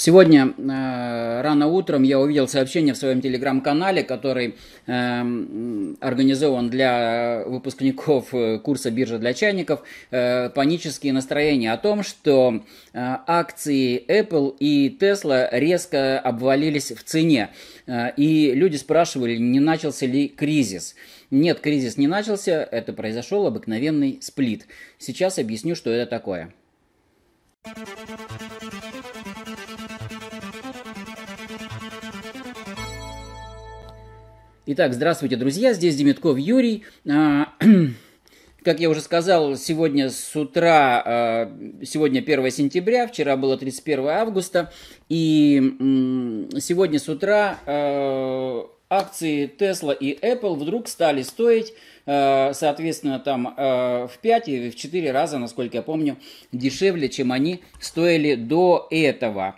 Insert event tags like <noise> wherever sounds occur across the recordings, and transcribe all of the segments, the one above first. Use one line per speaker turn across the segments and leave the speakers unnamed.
Сегодня э, рано утром я увидел сообщение в своем телеграм-канале, который э, организован для выпускников э, курса «Биржа для чайников», э, панические настроения о том, что э, акции Apple и Tesla резко обвалились в цене. Э, и люди спрашивали, не начался ли кризис. Нет, кризис не начался, это произошел обыкновенный сплит. Сейчас объясню, что это такое. Thank you. Итак, здравствуйте, друзья, здесь Демитков Юрий. А, <clears throat> как я уже сказал, сегодня с утра, а, сегодня 1 сентября, вчера было 31 августа, и сегодня с утра а, акции Tesla и Apple вдруг стали стоить, соответственно, там в 5 и в 4 раза, насколько я помню, дешевле, чем они стоили до этого.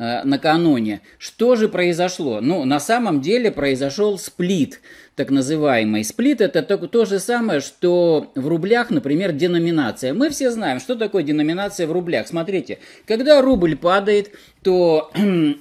Э, накануне. Что же произошло? Ну, на самом деле произошел сплит, так называемый. Сплит это то, то же самое, что в рублях, например, деноминация. Мы все знаем, что такое деноминация в рублях. Смотрите, когда рубль падает, то <clears throat> э,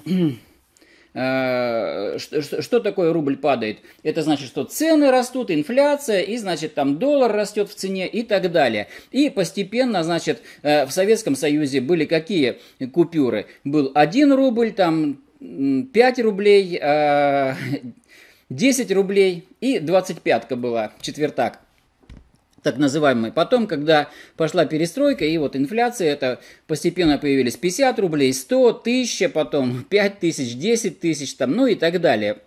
Э, что, такое рубль падает? Это значит, что цены растут, инфляция, и значит, там доллар растет в цене и так далее. И постепенно, значит, э, в Советском Союзе были какие купюры? Был 1 рубль, там 5 рублей, 10 э, <laughs> рублей и 25 была, четвертак так называемый. Потом, когда пошла перестройка и вот инфляция, это постепенно появились 50 рублей, 100, 1000, а потом 5 тысяч, 10 тысяч, там, ну и так далее.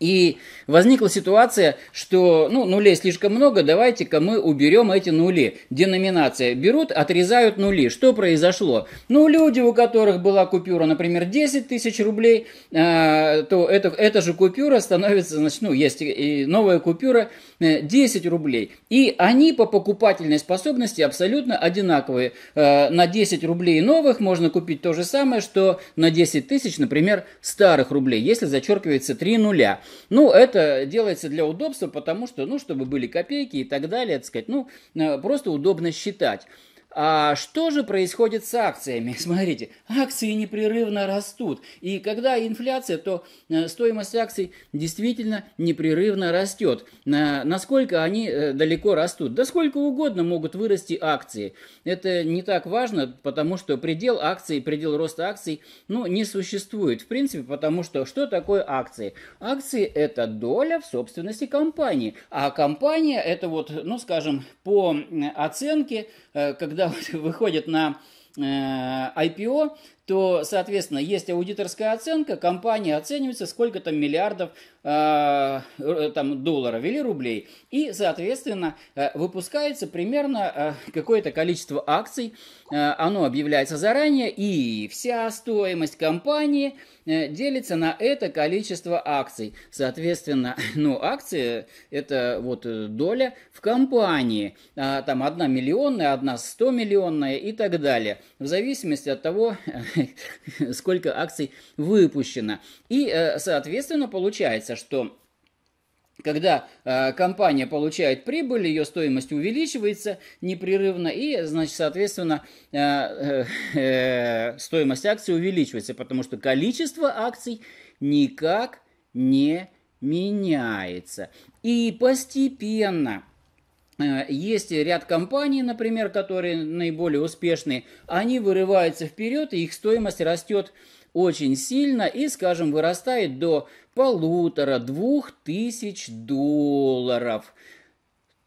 И возникла ситуация, что ну, нулей слишком много, давайте-ка мы уберем эти нули. Деноминация берут, отрезают нули. Что произошло? Ну, люди, у которых была купюра, например, 10 тысяч рублей, э, то это, эта же купюра становится, значит, ну, есть и новая купюра э, 10 рублей. И они по покупательной способности абсолютно одинаковые. Э, на 10 рублей новых можно купить то же самое, что на 10 тысяч, например, старых рублей, если зачеркивается 3 нуля. Ну, это делается для удобства, потому что, ну, чтобы были копейки и так далее, так сказать, ну, э, просто удобно считать. А что же происходит с акциями? <laughs> Смотрите, акции непрерывно растут. И когда инфляция, то э, стоимость акций действительно непрерывно растет. Э, насколько они э, далеко растут? Да сколько угодно могут вырасти акции. Это не так важно, потому что предел акций, предел роста акций, ну, не существует. В принципе, потому что что такое акции? Акции – это доля в собственности компании. А компания – это вот, ну, скажем, по оценке, когда когда <laughs> выходит на IPO, э, то, соответственно, есть аудиторская оценка, компания оценивается, сколько там миллиардов а, э, там, долларов или рублей. И, соответственно, э, выпускается примерно э, какое-то количество акций, э, оно объявляется заранее, и вся стоимость компании э, делится на это количество акций. Соответственно, <laughs> ну, акции – это вот э, доля в компании, э, там одна миллионная, одна сто миллионная и так далее, в зависимости от того, <laughs> <laughs> сколько акций выпущено. И, э, соответственно, получается, что когда э, компания получает прибыль, ее стоимость увеличивается непрерывно, и, значит, соответственно, э, э, э, стоимость акций увеличивается, потому что количество акций никак не меняется. И постепенно Э, есть ряд компаний, например, которые наиболее успешные, они вырываются вперед, и их стоимость растет очень сильно и, скажем, вырастает до полутора-двух тысяч долларов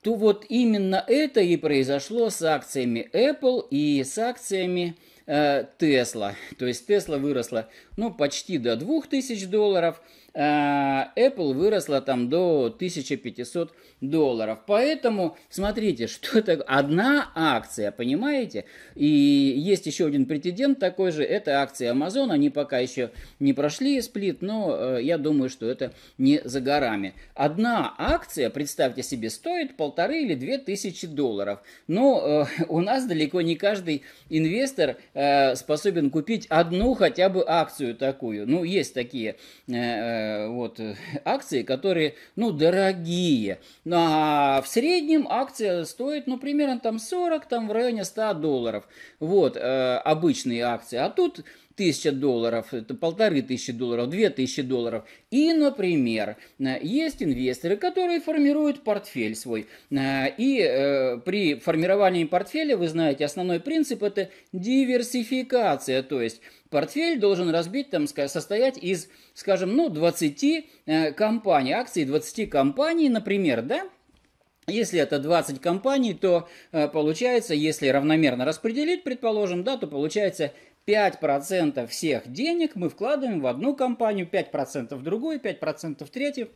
то вот именно это и произошло с акциями Apple и с акциями э, Tesla. То есть Tesla выросла ну, почти до 2000 долларов, а, Apple выросла там до 1500 долларов. Поэтому смотрите, <laughs> что это одна акция, понимаете? И есть еще один претендент такой же, это акции Amazon. Они пока еще не прошли сплит, но э, я думаю, что это не за горами. Одна акция, представьте себе, стоит полторы или две тысячи долларов. Но э, <laughs> у нас далеко не каждый инвестор э, способен купить одну хотя бы акцию такую. Ну, есть такие Э, вот, э, <laughs> акции, которые, ну, дорогие. Ну, а в среднем акция стоит, ну, примерно там 40, там в районе 100 долларов. Вот, э, обычные акции. А тут тысяча долларов, это полторы тысячи долларов, две тысячи долларов. И, например, э, есть инвесторы, которые формируют портфель свой. Э, и э, при формировании портфеля, вы знаете, основной принцип – это диверсификация, то есть портфель должен разбить, там, состоять из, скажем, ну, 20 компаний, акций 20 компаний, например, да, если это 20 компаний, то получается, если равномерно распределить, предположим, да, то получается 5% всех денег мы вкладываем в одну компанию, 5% в другую, 5% в третью.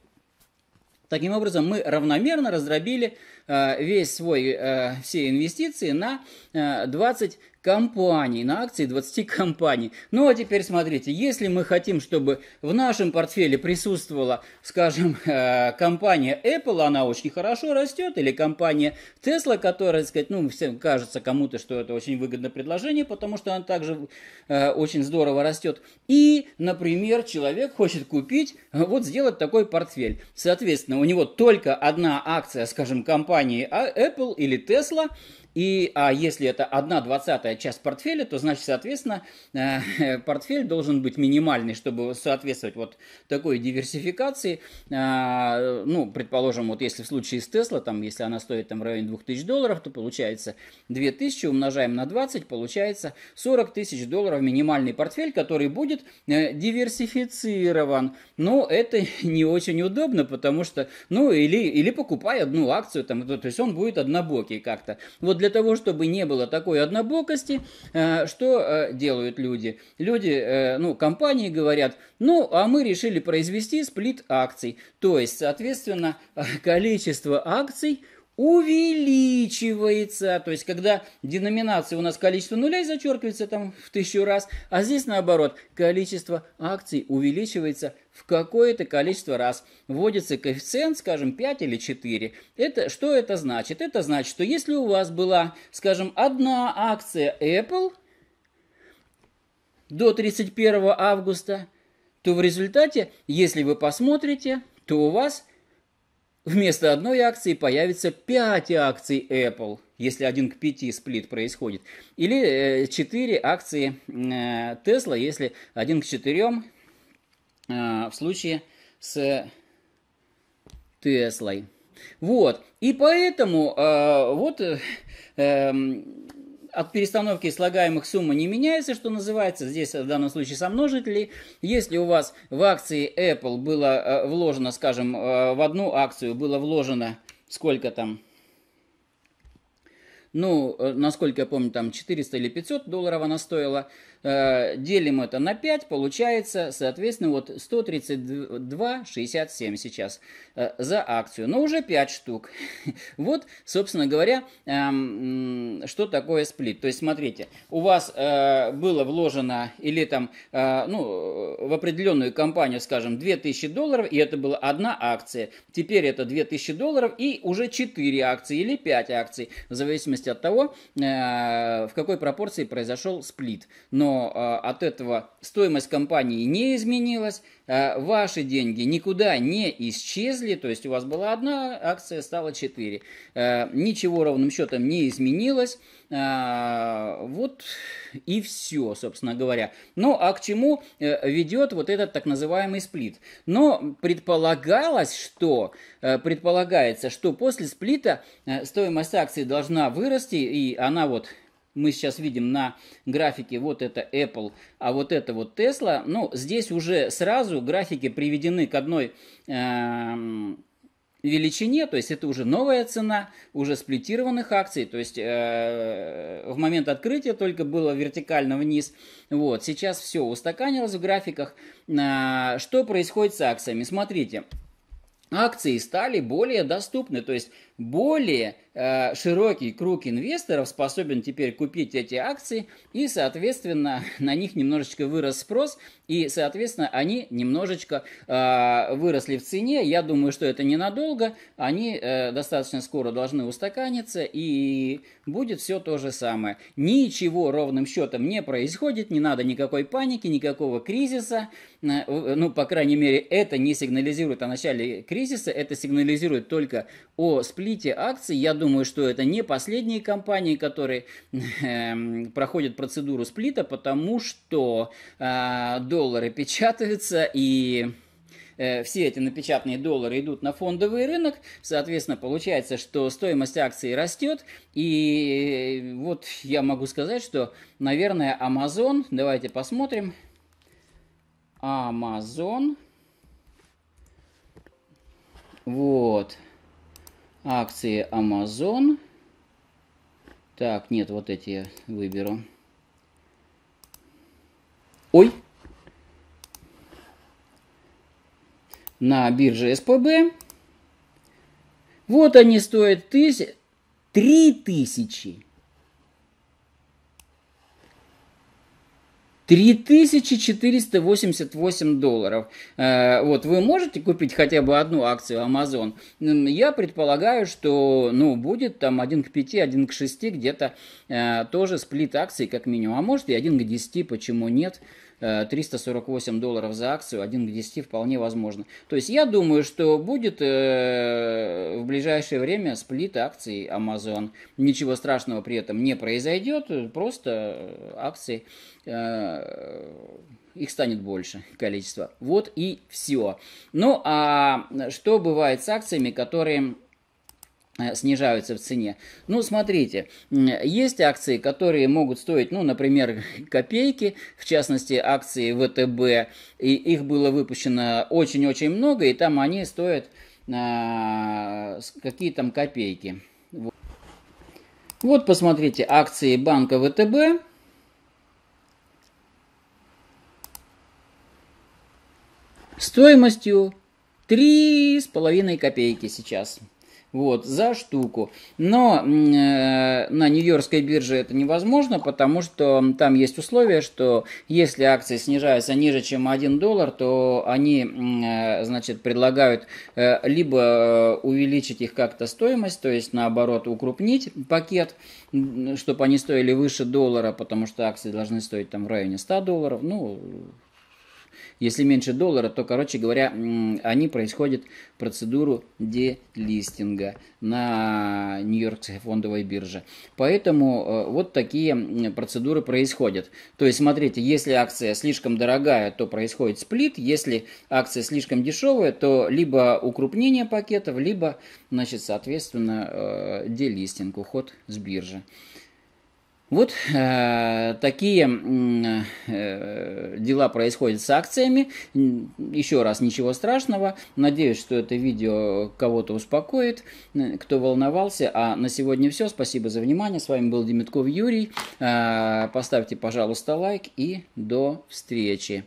Таким образом, мы равномерно раздробили Э, весь свой, э, все инвестиции на 20 э, компаний, на акции 20 <laughs> компаний. Ну а теперь смотрите, если мы хотим, чтобы в нашем портфеле присутствовала, скажем, <laughs> компания Apple, она очень хорошо растет, или компания Tesla, которая, так сказать, ну, всем кажется кому-то, что это очень выгодное предложение, потому что она также очень здорово растет. И, например, человек хочет купить, вот сделать такой портфель. Соответственно, у него только одна акция, скажем, компания компании а Apple или Tesla и а если это 1 двадцатая часть портфеля, то значит, соответственно, э, <laughs> портфель должен быть минимальный, чтобы соответствовать вот такой диверсификации. А, ну, предположим, вот если в случае с Тесла, там, если она стоит там в районе 2000 долларов, то получается 2000 умножаем на 20, получается 40 тысяч долларов минимальный портфель, который будет э, диверсифицирован. Но это <laughs> не очень удобно, потому что, ну, или, или покупай одну акцию, там, то, то есть он будет однобокий как-то. Вот для для того, чтобы не было такой однобокости, э, что э, делают люди? Люди, э, ну, компании говорят, ну, а мы решили произвести сплит акций. То есть, соответственно, количество акций – увеличивается. То есть, когда деноминация у нас количество нулей зачеркивается там в тысячу раз, а здесь наоборот, количество акций увеличивается в какое-то количество раз. Вводится коэффициент, скажем, 5 или 4. Это, что это значит? Это значит, что если у вас была, скажем, одна акция Apple до 31 августа, то в результате, если вы посмотрите, то у вас – Вместо одной акции появится 5 акций Apple, если 1 к 5 сплит происходит. Или 4 э, акции э, Tesla, если 1 к 4 э, в случае с Tesla. Вот. И поэтому вот эм, от перестановки слагаемых сумма не меняется, что называется, здесь в данном случае со множителей. Если у вас в акции Apple было э, вложено, скажем, э, в одну акцию было вложено сколько там, ну, э, насколько я помню, там 400 или 500 долларов она стоила, Э, делим это на 5, получается, соответственно, вот 132,67 сейчас э, за акцию. Но уже 5 штук. <laughs> Вот, собственно говоря, эм, что такое сплит. То есть, смотрите, у вас э, было вложено или там, ну, в определенную компанию, скажем, 2000 долларов, и это была одна акция. Теперь это 2000 долларов и уже 4 акции или 5 акций, в зависимости от того, в какой пропорции произошел сплит. Но э, от этого стоимость компании не изменилась, э, ваши деньги никуда не исчезли, то есть у вас была одна акция, стала 4. Э, ничего ровным счетом не изменилось. Э, вот и все, собственно говоря. Ну а к чему э, ведет вот этот так называемый сплит? Но предполагалось, что э, предполагается, что после сплита э, стоимость акции должна вырасти, и она вот мы сейчас видим на графике, вот это Apple, а вот это вот Tesla, ну, здесь уже сразу графики приведены к одной... Эм, величине, то есть это уже новая цена, уже сплитированных акций, то есть э, в момент открытия только было вертикально вниз, вот, сейчас все устаканилось в графиках, э, что происходит с акциями, смотрите, акции стали более доступны, то есть более э, широкий круг инвесторов способен теперь купить эти акции, и, соответственно, <laughs> на них немножечко вырос спрос, и, соответственно, они немножечко э, выросли в цене. Я думаю, что это ненадолго, они э, достаточно скоро должны устаканиться, и будет все то же самое. Ничего ровным счетом не происходит, не надо никакой паники, никакого кризиса, э, ну, по крайней мере, это не сигнализирует о начале кризиса, кризиса. Это сигнализирует только о сплите акций. Я думаю, что это не последние компании, которые эм, проходят процедуру сплита, потому что э, доллары печатаются и э, все эти напечатанные доллары идут на фондовый рынок, соответственно, получается, что стоимость акций растет, и э, вот я могу сказать, что, наверное, Amazon, давайте посмотрим, Amazon, вот. Акции Amazon. Так, нет, вот эти я выберу. Ой. На бирже СПБ. Вот они стоят тысяч... 3000. 3488 долларов. Э, вот вы можете купить хотя бы одну акцию Amazon? Я предполагаю, что ну, будет там 1 к 5, 1 к 6 где-то э, тоже сплит акций как минимум. А может и 1 к 10, почему нет? 348 э, долларов за акцию, 1 к 10 вполне возможно. То есть я думаю, что будет э, в ближайшее время сплит акций Amazon. Ничего страшного при этом не произойдет, просто акции э, их станет больше количество. Вот и все. Ну а что бывает с акциями, которые Э, снижаются в цене. Ну, смотрите, есть акции, которые могут стоить, ну, например, <laughs> копейки, в частности, акции ВТБ, и их было выпущено очень-очень много, и там они стоят а, какие там копейки. Вот. посмотрите, акции банка ВТБ. Стоимостью 3,5 копейки сейчас. Вот, за штуку. Но э, на Нью-Йоркской бирже это невозможно, потому что там есть условие, что если акции снижаются ниже, чем 1 доллар, то они, э, значит, предлагают э, либо э, увеличить их как-то стоимость, то есть, наоборот, укрупнить пакет, чтобы они стоили выше доллара, потому что акции должны стоить там в районе 100 долларов, ну, если меньше доллара, то, короче говоря, они происходят процедуру делистинга на Нью-Йоркской фондовой бирже. Поэтому э, вот такие процедуры происходят. То есть, смотрите, если акция слишком дорогая, то происходит сплит. Если акция слишком дешевая, то либо укрупнение пакетов, либо, значит, соответственно, э, делистинг, уход с биржи. Вот э, такие э, дела происходят с акциями. Еще раз, ничего страшного. Надеюсь, что это видео кого-то успокоит, кто волновался. А на сегодня все. Спасибо за внимание. С вами был Демитков Юрий. Э, поставьте, пожалуйста, лайк и до встречи.